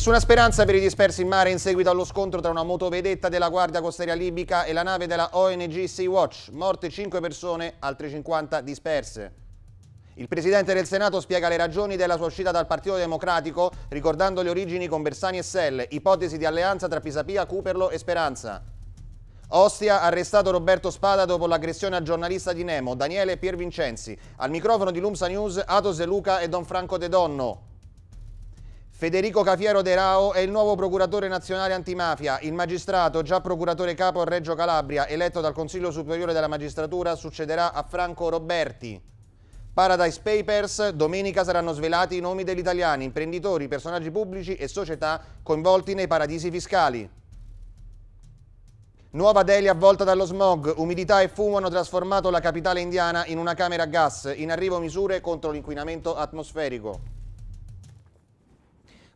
Nessuna speranza per i dispersi in mare in seguito allo scontro tra una motovedetta della Guardia Costiera Libica e la nave della ONG Sea Watch. Morte 5 persone, altre 50 disperse. Il Presidente del Senato spiega le ragioni della sua uscita dal Partito Democratico ricordando le origini con Bersani e Selle, ipotesi di alleanza tra Pisapia, Cuperlo e Speranza. Ostia ha arrestato Roberto Spada dopo l'aggressione al giornalista di Nemo, Daniele Piervincenzi. Al microfono di Lumsa News, Atos De Luca e Don Franco De Donno. Federico Cafiero De Rao è il nuovo procuratore nazionale antimafia. Il magistrato, già procuratore capo a Reggio Calabria, eletto dal Consiglio Superiore della Magistratura, succederà a Franco Roberti. Paradise Papers, domenica saranno svelati i nomi degli italiani, imprenditori, personaggi pubblici e società coinvolti nei paradisi fiscali. Nuova Delhi avvolta dallo smog, umidità e fumo hanno trasformato la capitale indiana in una camera a gas, in arrivo misure contro l'inquinamento atmosferico.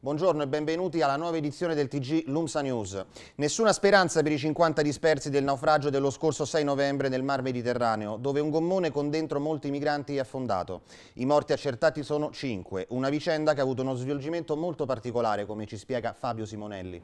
Buongiorno e benvenuti alla nuova edizione del TG Lumsa News. Nessuna speranza per i 50 dispersi del naufragio dello scorso 6 novembre nel Mar Mediterraneo, dove un gommone con dentro molti migranti è affondato. I morti accertati sono 5, una vicenda che ha avuto uno svolgimento molto particolare, come ci spiega Fabio Simonelli.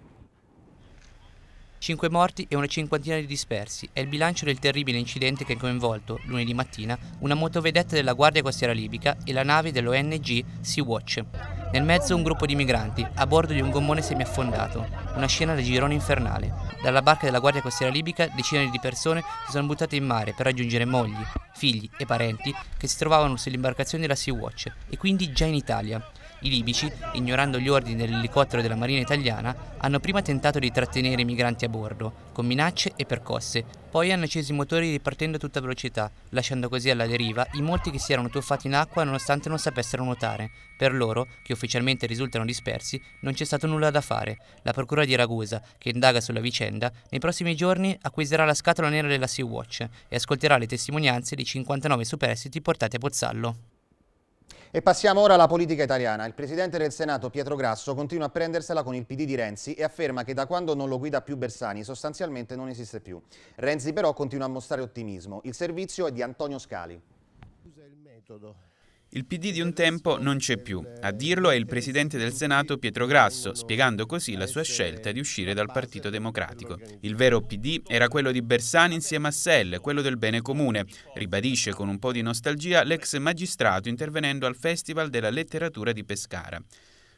5 morti e una cinquantina di dispersi è il bilancio del terribile incidente che ha coinvolto, lunedì mattina, una motovedetta della Guardia Costiera Libica e la nave dell'ONG Sea-Watch. Nel mezzo un gruppo di migranti, a bordo di un gommone semiaffondato, una scena da girone infernale. Dalla barca della Guardia Costiera Libica decine di persone si sono buttate in mare per raggiungere mogli, figli e parenti che si trovavano sull'imbarcazione della Sea-Watch e quindi già in Italia. I libici, ignorando gli ordini dell'elicottero della Marina italiana, hanno prima tentato di trattenere i migranti a bordo, con minacce e percosse, poi hanno acceso i motori ripartendo a tutta velocità, lasciando così alla deriva i molti che si erano tuffati in acqua nonostante non sapessero nuotare. Per loro, che ufficialmente risultano dispersi, non c'è stato nulla da fare. La procura di Ragusa, che indaga sulla vicenda, nei prossimi giorni acquisirà la scatola nera della Sea-Watch e ascolterà le testimonianze di 59 superstiti portati a Pozzallo. E passiamo ora alla politica italiana. Il presidente del Senato Pietro Grasso continua a prendersela con il PD di Renzi e afferma che da quando non lo guida più Bersani sostanzialmente non esiste più. Renzi però continua a mostrare ottimismo. Il servizio è di Antonio Scali. Usa il metodo il PD di un tempo non c'è più. A dirlo è il presidente del Senato Pietro Grasso, spiegando così la sua scelta di uscire dal Partito Democratico. Il vero PD era quello di Bersani insieme a Selle, quello del bene comune, ribadisce con un po' di nostalgia l'ex magistrato intervenendo al Festival della Letteratura di Pescara.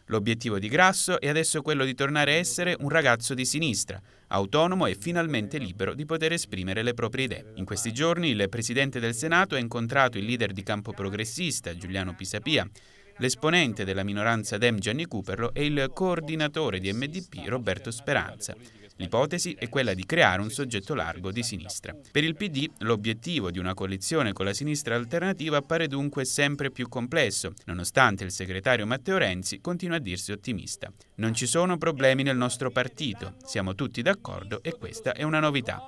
L'obiettivo di Grasso è adesso quello di tornare a essere un ragazzo di sinistra, autonomo e finalmente libero di poter esprimere le proprie idee. In questi giorni il Presidente del Senato ha incontrato il leader di campo progressista, Giuliano Pisapia, l'esponente della minoranza Dem Gianni Cuperlo e il coordinatore di MDP, Roberto Speranza. L'ipotesi è quella di creare un soggetto largo di sinistra. Per il PD l'obiettivo di una coalizione con la sinistra alternativa appare dunque sempre più complesso, nonostante il segretario Matteo Renzi continua a dirsi ottimista. Non ci sono problemi nel nostro partito, siamo tutti d'accordo e questa è una novità.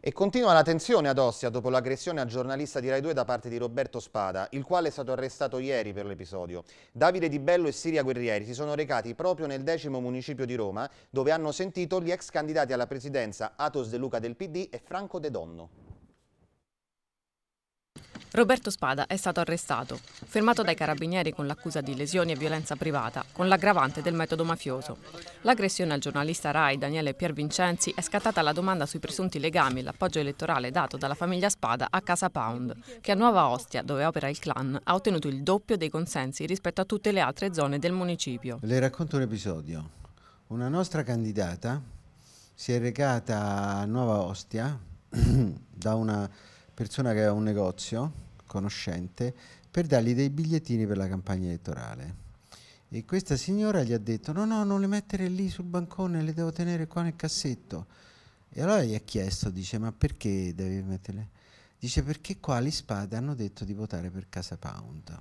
E continua la tensione ad Ostia dopo l'aggressione al giornalista di Rai 2 da parte di Roberto Spada, il quale è stato arrestato ieri per l'episodio. Davide Di Bello e Siria Guerrieri si sono recati proprio nel decimo municipio di Roma, dove hanno sentito gli ex candidati alla presidenza Atos De Luca del PD e Franco De Donno. Roberto Spada è stato arrestato, fermato dai carabinieri con l'accusa di lesioni e violenza privata, con l'aggravante del metodo mafioso. L'aggressione al giornalista Rai Daniele Piervincenzi è scattata alla domanda sui presunti legami e l'appoggio elettorale dato dalla famiglia Spada a Casa Pound, che a Nuova Ostia, dove opera il clan, ha ottenuto il doppio dei consensi rispetto a tutte le altre zone del municipio. Le racconto un episodio. Una nostra candidata si è recata a Nuova Ostia da una persona che aveva un negozio, conoscente, per dargli dei bigliettini per la campagna elettorale. E questa signora gli ha detto: No, no, non le mettere lì sul bancone, le devo tenere qua nel cassetto. E allora gli ha chiesto: Dice, ma perché devi metterle? Dice, perché qua le spade hanno detto di votare per Casa Pound.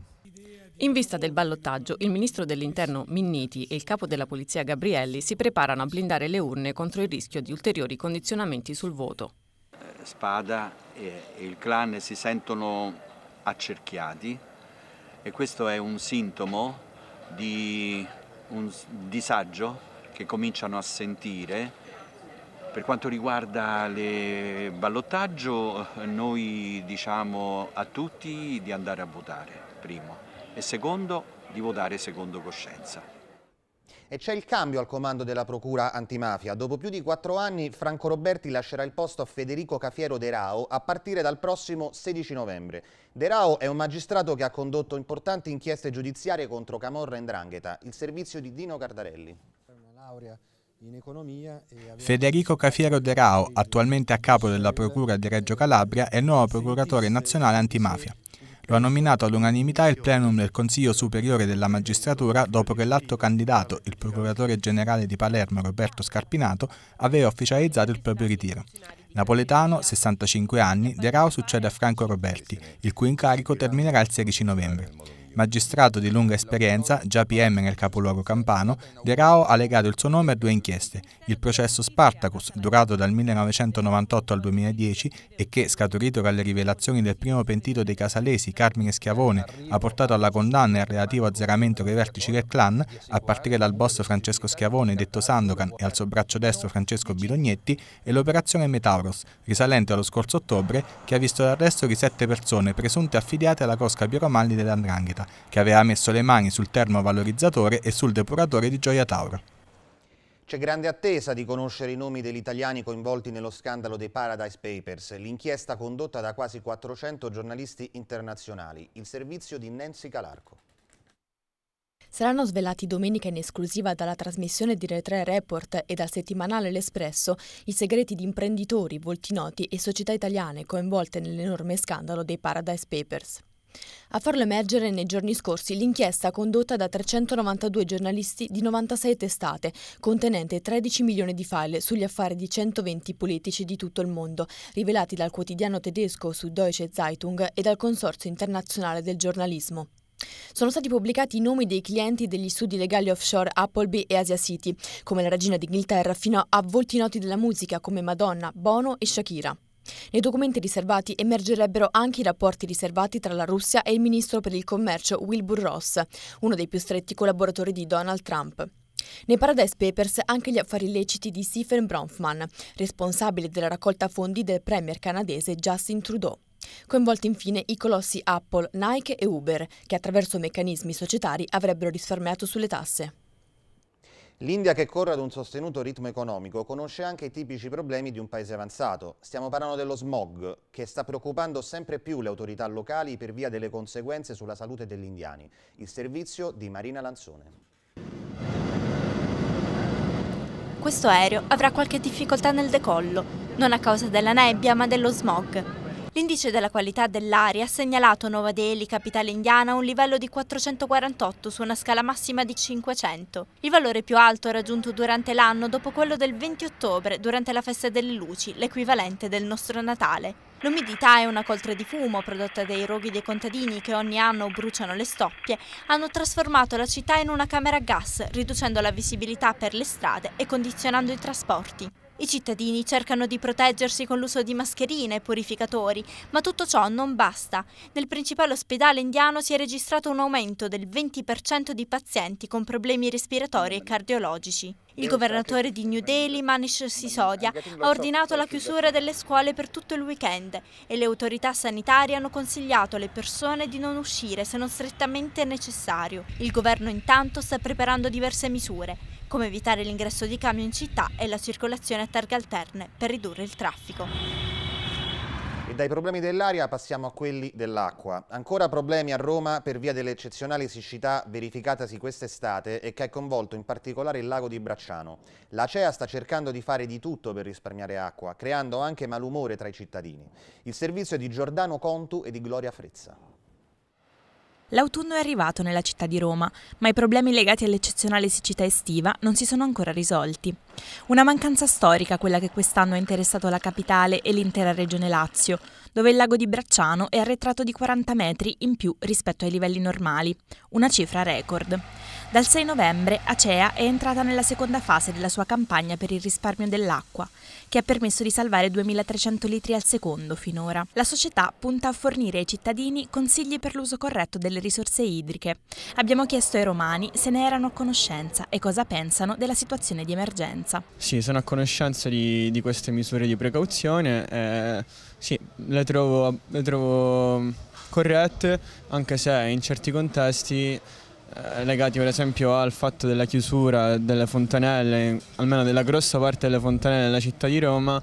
In vista del ballottaggio, il ministro dell'interno Minniti e il capo della polizia Gabrielli si preparano a blindare le urne contro il rischio di ulteriori condizionamenti sul voto. Spada e il clan si sentono accerchiati e questo è un sintomo di un disagio che cominciano a sentire. Per quanto riguarda il ballottaggio, noi diciamo a tutti di andare a votare, primo, e secondo, di votare secondo coscienza e c'è il cambio al comando della Procura antimafia. Dopo più di quattro anni Franco Roberti lascerà il posto a Federico Cafiero De Rao a partire dal prossimo 16 novembre. De Rao è un magistrato che ha condotto importanti inchieste giudiziarie contro Camorra e Ndrangheta, il servizio di Dino Cardarelli. Federico Cafiero De Rao, attualmente a capo della Procura di Reggio Calabria, è nuovo procuratore nazionale antimafia. Lo ha nominato all'unanimità il plenum del Consiglio Superiore della Magistratura dopo che l'alto candidato, il procuratore generale di Palermo Roberto Scarpinato, aveva ufficializzato il proprio ritiro. Napoletano, 65 anni, De Rao succede a Franco Roberti, il cui incarico terminerà il 16 novembre magistrato di lunga esperienza, già PM nel capoluogo campano, De Rao ha legato il suo nome a due inchieste, il processo Spartacus, durato dal 1998 al 2010 e che, scaturito dalle rivelazioni del primo pentito dei casalesi, Carmine Schiavone, ha portato alla condanna e al relativo azzeramento dei vertici del clan, a partire dal boss Francesco Schiavone, detto Sandocan, e al suo braccio destro Francesco Bidognetti, e l'operazione Metauros, risalente allo scorso ottobre, che ha visto l'arresto di sette persone presunte affiliate alla cosca Piero dell'Andrangheta, che aveva messo le mani sul termovalorizzatore e sul depuratore di Gioia Tauro. C'è grande attesa di conoscere i nomi degli italiani coinvolti nello scandalo dei Paradise Papers, l'inchiesta condotta da quasi 400 giornalisti internazionali, il servizio di Nancy Calarco. Saranno svelati domenica in esclusiva dalla trasmissione di Re3 Report e dal settimanale L'Espresso i segreti di imprenditori, volti noti e società italiane coinvolte nell'enorme scandalo dei Paradise Papers. A farlo emergere nei giorni scorsi l'inchiesta condotta da 392 giornalisti di 96 testate, contenente 13 milioni di file sugli affari di 120 politici di tutto il mondo, rivelati dal quotidiano tedesco su Deutsche Zeitung e dal Consorzio internazionale del giornalismo. Sono stati pubblicati i nomi dei clienti degli studi legali offshore Appleby e Asia City, come la regina d'Inghilterra, fino a volti noti della musica come Madonna, Bono e Shakira. Nei documenti riservati emergerebbero anche i rapporti riservati tra la Russia e il ministro per il commercio Wilbur Ross, uno dei più stretti collaboratori di Donald Trump. Nei Paradise Papers anche gli affari illeciti di Stephen Bronfman, responsabile della raccolta fondi del premier canadese Justin Trudeau. Coinvolti infine i colossi Apple, Nike e Uber, che attraverso meccanismi societari avrebbero risparmiato sulle tasse. L'India che corre ad un sostenuto ritmo economico conosce anche i tipici problemi di un paese avanzato. Stiamo parlando dello smog, che sta preoccupando sempre più le autorità locali per via delle conseguenze sulla salute degli indiani. Il servizio di Marina Lanzone. Questo aereo avrà qualche difficoltà nel decollo, non a causa della nebbia ma dello smog, L'indice della qualità dell'aria ha segnalato a Nova Delhi, capitale indiana, un livello di 448 su una scala massima di 500. Il valore più alto raggiunto durante l'anno dopo quello del 20 ottobre, durante la festa delle luci, l'equivalente del nostro Natale. L'umidità e una coltre di fumo prodotta dai roghi dei contadini che ogni anno bruciano le stoppie hanno trasformato la città in una camera a gas, riducendo la visibilità per le strade e condizionando i trasporti. I cittadini cercano di proteggersi con l'uso di mascherine e purificatori, ma tutto ciò non basta. Nel principale ospedale indiano si è registrato un aumento del 20% di pazienti con problemi respiratori e cardiologici. Il governatore di New Delhi, Manish Sisodia, ha ordinato la chiusura delle scuole per tutto il weekend e le autorità sanitarie hanno consigliato alle persone di non uscire se non strettamente necessario. Il governo intanto sta preparando diverse misure come evitare l'ingresso di camion in città e la circolazione a targhe alterne per ridurre il traffico. E dai problemi dell'aria passiamo a quelli dell'acqua. Ancora problemi a Roma per via dell'eccezionale siccità verificatasi quest'estate e che ha coinvolto in particolare il lago di Bracciano. La CEA sta cercando di fare di tutto per risparmiare acqua, creando anche malumore tra i cittadini. Il servizio è di Giordano Contu e di Gloria Frezza. L'autunno è arrivato nella città di Roma, ma i problemi legati all'eccezionale siccità estiva non si sono ancora risolti. Una mancanza storica quella che quest'anno ha interessato la capitale e l'intera regione Lazio, dove il lago di Bracciano è arretrato di 40 metri in più rispetto ai livelli normali, una cifra record. Dal 6 novembre Acea è entrata nella seconda fase della sua campagna per il risparmio dell'acqua, che ha permesso di salvare 2.300 litri al secondo finora. La società punta a fornire ai cittadini consigli per l'uso corretto delle risorse idriche. Abbiamo chiesto ai romani se ne erano a conoscenza e cosa pensano della situazione di emergenza. Sì, sono a conoscenza di, di queste misure di precauzione. Eh, sì, le trovo, le trovo corrette, anche se in certi contesti eh, legati per esempio al fatto della chiusura delle fontanelle, almeno della grossa parte delle fontanelle della città di Roma,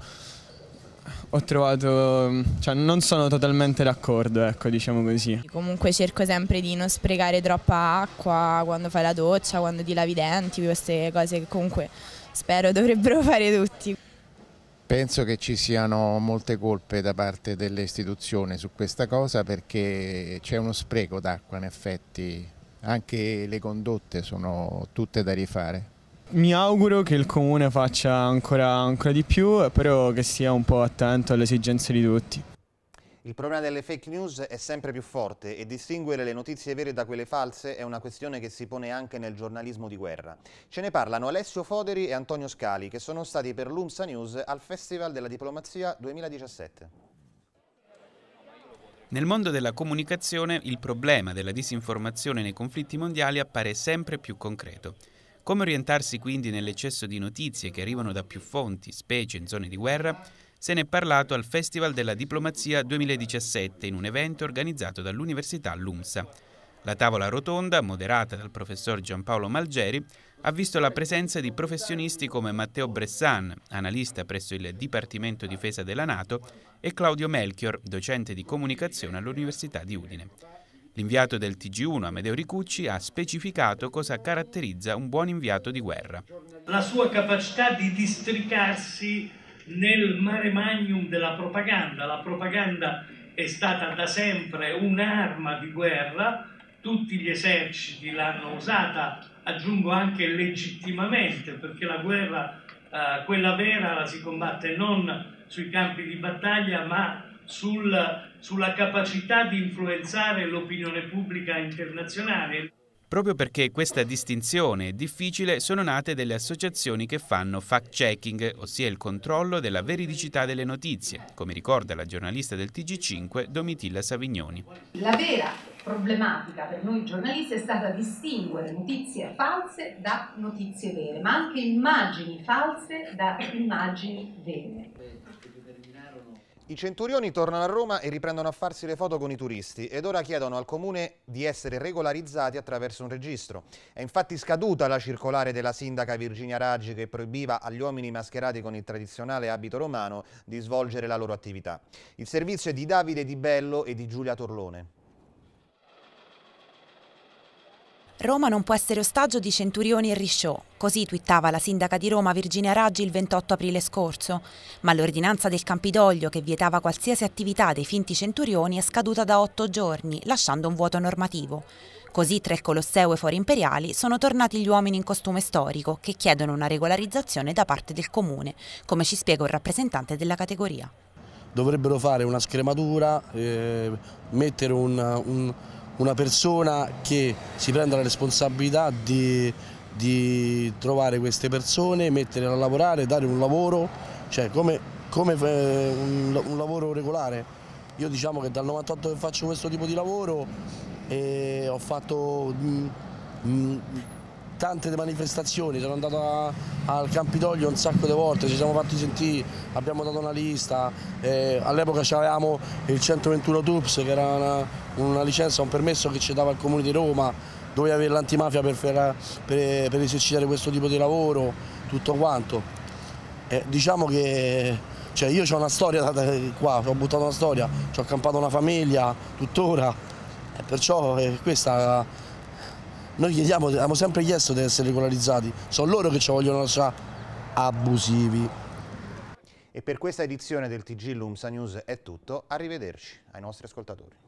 ho trovato, cioè non sono totalmente d'accordo, ecco, diciamo così. Comunque cerco sempre di non sprecare troppa acqua quando fai la doccia, quando ti lavi i denti, queste cose che comunque spero dovrebbero fare tutti. Penso che ci siano molte colpe da parte dell'istituzione su questa cosa perché c'è uno spreco d'acqua in effetti anche le condotte sono tutte da rifare. Mi auguro che il comune faccia ancora, ancora di più, però che sia un po' attento alle esigenze di tutti. Il problema delle fake news è sempre più forte e distinguere le notizie vere da quelle false è una questione che si pone anche nel giornalismo di guerra. Ce ne parlano Alessio Foderi e Antonio Scali, che sono stati per l'UMSA News al Festival della Diplomazia 2017. Nel mondo della comunicazione il problema della disinformazione nei conflitti mondiali appare sempre più concreto. Come orientarsi quindi nell'eccesso di notizie che arrivano da più fonti, specie in zone di guerra? Se ne è parlato al Festival della Diplomazia 2017 in un evento organizzato dall'Università LUMSA. La tavola rotonda, moderata dal professor Giampaolo Malgeri, ha visto la presenza di professionisti come Matteo Bressan, analista presso il Dipartimento Difesa della Nato, e Claudio Melchior, docente di comunicazione all'Università di Udine. L'inviato del TG1 Amedeo Ricucci ha specificato cosa caratterizza un buon inviato di guerra. La sua capacità di districarsi nel mare magnum della propaganda. La propaganda è stata da sempre un'arma di guerra, tutti gli eserciti l'hanno usata, aggiungo anche legittimamente, perché la guerra, eh, quella vera, la si combatte non sui campi di battaglia, ma sul, sulla capacità di influenzare l'opinione pubblica internazionale. Proprio perché questa distinzione è difficile sono nate delle associazioni che fanno fact-checking, ossia il controllo della veridicità delle notizie, come ricorda la giornalista del TG5 Domitilla Savignoni. La vera problematica per noi giornalisti è stata distinguere notizie false da notizie vere, ma anche immagini false da immagini vere. I centurioni tornano a Roma e riprendono a farsi le foto con i turisti ed ora chiedono al comune di essere regolarizzati attraverso un registro. È infatti scaduta la circolare della sindaca Virginia Raggi che proibiva agli uomini mascherati con il tradizionale abito romano di svolgere la loro attività. Il servizio è di Davide Di Bello e di Giulia Torlone. Roma non può essere ostaggio di Centurioni e Risciò, così twittava la sindaca di Roma Virginia Raggi il 28 aprile scorso, ma l'ordinanza del Campidoglio che vietava qualsiasi attività dei finti centurioni è scaduta da otto giorni, lasciando un vuoto normativo. Così tra il Colosseo e Fori Imperiali sono tornati gli uomini in costume storico che chiedono una regolarizzazione da parte del comune, come ci spiega un rappresentante della categoria. Dovrebbero fare una scrematura, eh, mettere un, un una persona che si prenda la responsabilità di, di trovare queste persone, metterle a lavorare, dare un lavoro, cioè come, come eh, un, un, lavoro regolare. Io diciamo che dal 98 che faccio questo tipo di lavoro eh, ho fatto mh, mm, mh, mm, tante manifestazioni, sono andato a, al Campidoglio un sacco di volte, ci siamo fatti sentire, abbiamo dato una lista, eh, all'epoca avevamo il 121 TUPS che era una, una, licenza, un permesso che ci dava il Comune di Roma, dovevi avere l'antimafia per, per, per, esercitare questo tipo di lavoro, tutto quanto. Eh, diciamo che cioè, io ho una storia qua, ho buttato una storia, ci ho accampato una famiglia, tuttora, eh, perciò eh, questa noi chiediamo, abbiamo sempre chiesto di essere regolarizzati, sono loro che ci vogliono lasciare abusivi. E per questa edizione del TG Lumsa News è tutto, arrivederci ai nostri ascoltatori.